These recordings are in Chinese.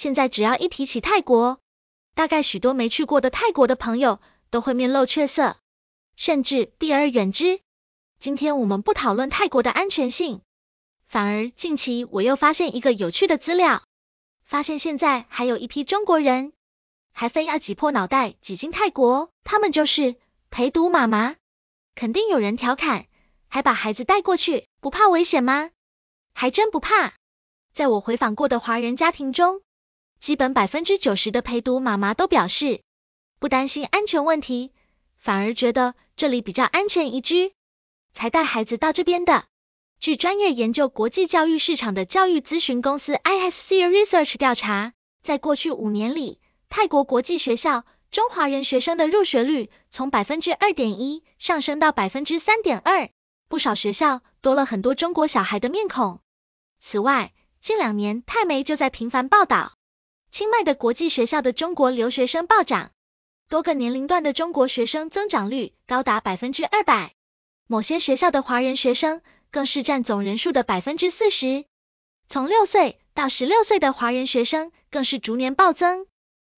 现在只要一提起泰国，大概许多没去过的泰国的朋友都会面露怯色，甚至避而远之。今天我们不讨论泰国的安全性，反而近期我又发现一个有趣的资料，发现现在还有一批中国人还非要挤破脑袋挤进泰国，他们就是陪读妈妈。肯定有人调侃，还把孩子带过去，不怕危险吗？还真不怕。在我回访过的华人家庭中。基本百分之九十的陪读妈妈都表示不担心安全问题，反而觉得这里比较安全宜居，才带孩子到这边的。据专业研究国际教育市场的教育咨询公司 ISC Research 调查，在过去五年里，泰国国际学校中华人学生的入学率从百分之二点一上升到百分之三点二，不少学校多了很多中国小孩的面孔。此外，近两年泰媒就在频繁报道。清迈的国际学校的中国留学生暴涨，多个年龄段的中国学生增长率高达百分之二百，某些学校的华人学生更是占总人数的百分之四十。从六岁到十六岁的华人学生更是逐年暴增。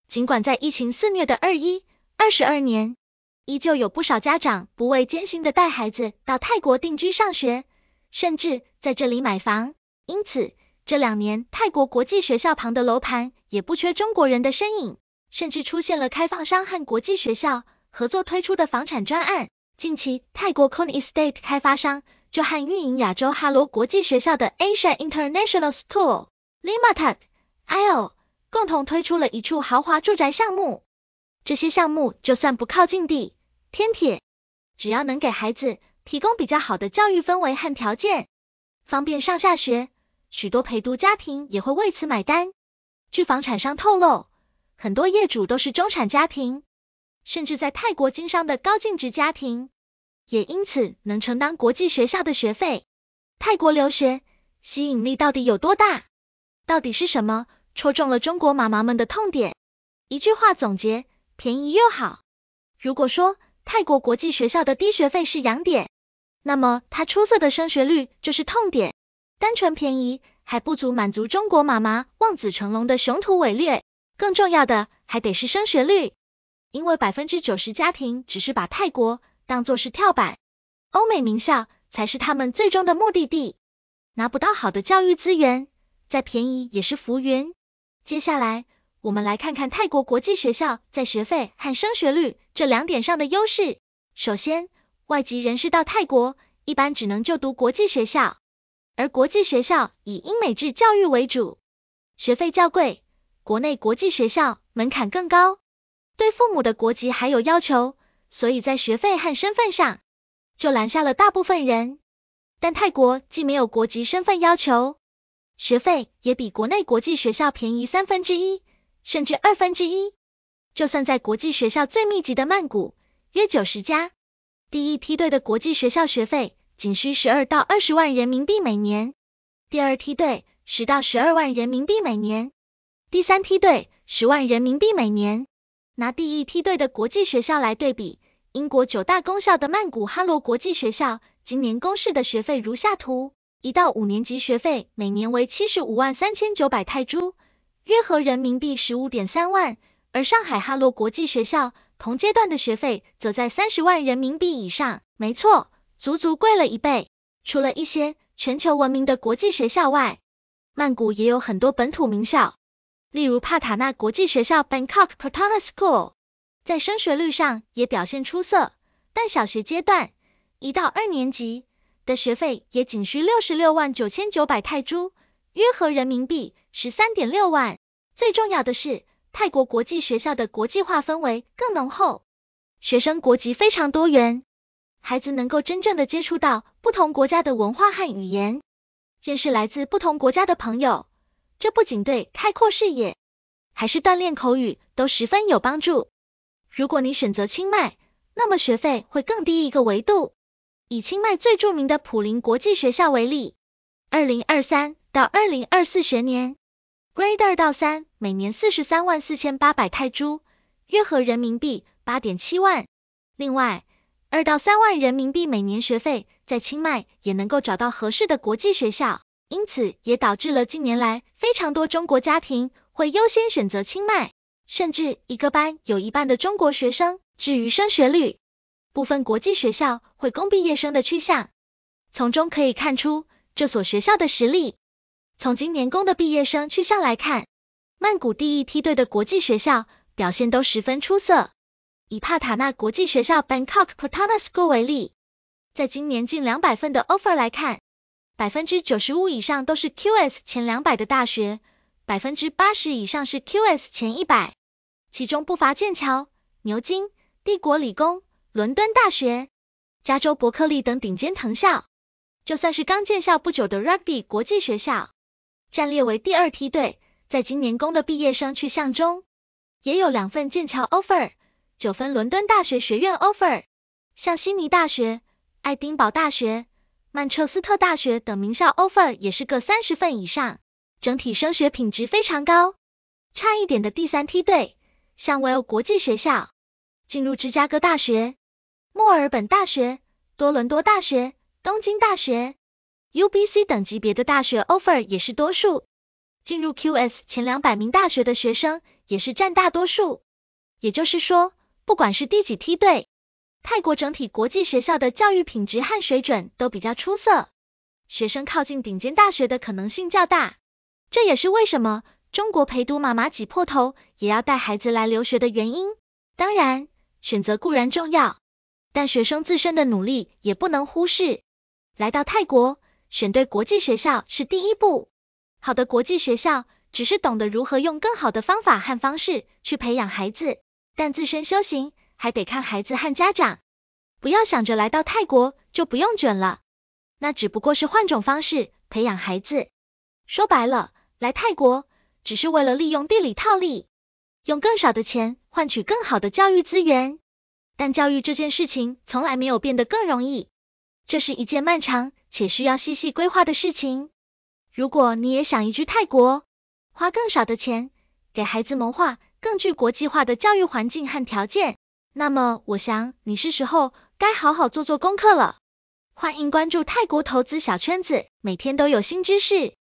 尽管在疫情肆虐的二一、二十二年，依旧有不少家长不畏艰辛的带孩子到泰国定居上学，甚至在这里买房。因此，这两年，泰国国际学校旁的楼盘也不缺中国人的身影，甚至出现了开放商和国际学校合作推出的房产专案。近期，泰国 k o n Estate 开发商就和运营亚洲哈罗国际学校的 Asia International School l i m a t a t L 共同推出了一处豪华住宅项目。这些项目就算不靠近地天铁，只要能给孩子提供比较好的教育氛围和条件，方便上下学。许多陪读家庭也会为此买单。据房产商透露，很多业主都是中产家庭，甚至在泰国经商的高净值家庭，也因此能承担国际学校的学费。泰国留学吸引力到底有多大？到底是什么戳中了中国妈妈们的痛点？一句话总结：便宜又好。如果说泰国国际学校的低学费是痒点，那么它出色的升学率就是痛点。单纯便宜还不足满足中国妈妈望子成龙的雄图伟略，更重要的还得是升学率，因为百分之九十家庭只是把泰国当做是跳板，欧美名校才是他们最终的目的地，拿不到好的教育资源，再便宜也是浮云。接下来我们来看看泰国国际学校在学费和升学率这两点上的优势。首先，外籍人士到泰国一般只能就读国际学校。而国际学校以英美制教育为主，学费较贵，国内国际学校门槛更高，对父母的国籍还有要求，所以在学费和身份上就拦下了大部分人。但泰国既没有国籍身份要求，学费也比国内国际学校便宜三分之一，甚至二分之一。就算在国际学校最密集的曼谷，约九十家第一梯队的国际学校学费。仅需十二到二十万人民币每年，第二梯队十到十二万人民币每年，第三梯队十万人民币每年。拿第一梯队的国际学校来对比，英国九大公校的曼谷哈罗国际学校，今年公示的学费如下图：一到五年级学费每年为七十五万三千九百泰铢，约合人民币十五点三万。而上海哈罗国际学校同阶段的学费则在三十万人民币以上。没错。足足贵了一倍。除了一些全球闻名的国际学校外，曼谷也有很多本土名校，例如帕塔纳国际学校 Bangkok Patana School，在升学率上也表现出色。但小学阶段一到二年级的学费也仅需六十六万九千九百泰铢，约合人民币十三点六万。最重要的是，泰国国际学校的国际化氛围更浓厚，学生国籍非常多元。孩子能够真正的接触到不同国家的文化和语言，认识来自不同国家的朋友，这不仅对开阔视野，还是锻炼口语都十分有帮助。如果你选择清迈，那么学费会更低一个维度。以清迈最著名的普林国际学校为例，二零二三到二零二四学年，Grade 二到三每年四十三万四千八百泰铢，约合人民币八点七万。另外。二到三万人民币每年学费，在清迈也能够找到合适的国际学校，因此也导致了近年来非常多中国家庭会优先选择清迈，甚至一个班有一半的中国学生。至于升学率，部分国际学校会供毕业生的去向，从中可以看出这所学校的实力。从今年供的毕业生去向来看，曼谷第一梯队的国际学校表现都十分出色。以帕塔纳国际学校 Bangkok Patana School 为例，在今年近两百份的 offer 来看，百分之九十五以上都是 QS 前两百的大学，百分之八十以上是 QS 前一百，其中不乏剑桥、牛津、帝国理工、伦敦大学、加州伯克利等顶尖藤校。就算是刚建校不久的 Rugby 国际学校，战列为第二梯队，在今年攻的毕业生去向中，也有两份剑桥 offer。九分，伦敦大学学院 offer，像悉尼大学、爱丁堡大学、曼彻斯特大学等名校 offer 也是各三十分以上，整体升学品质非常高。差一点的第三梯队，像 w e l l 国际学校，进入芝加哥大学、墨尔本大学、多伦多大学、东京大学、UBC 等级别的大学 offer 也是多数。进入 QS 前两百名大学的学生也是占大多数，也就是说。不管是第几梯队，泰国整体国际学校的教育品质和水准都比较出色，学生靠近顶尖大学的可能性较大。这也是为什么中国陪读妈妈挤破头也要带孩子来留学的原因。当然，选择固然重要，但学生自身的努力也不能忽视。来到泰国，选对国际学校是第一步。好的国际学校只是懂得如何用更好的方法和方式去培养孩子。但自身修行还得看孩子和家长，不要想着来到泰国就不用卷了，那只不过是换种方式培养孩子。说白了，来泰国只是为了利用地理套利，用更少的钱换取更好的教育资源。但教育这件事情从来没有变得更容易，这是一件漫长且需要细细规划的事情。如果你也想移居泰国，花更少的钱给孩子谋划。更具国际化的教育环境和条件，那么我想你是时候该好好做做功课了。欢迎关注泰国投资小圈子，每天都有新知识。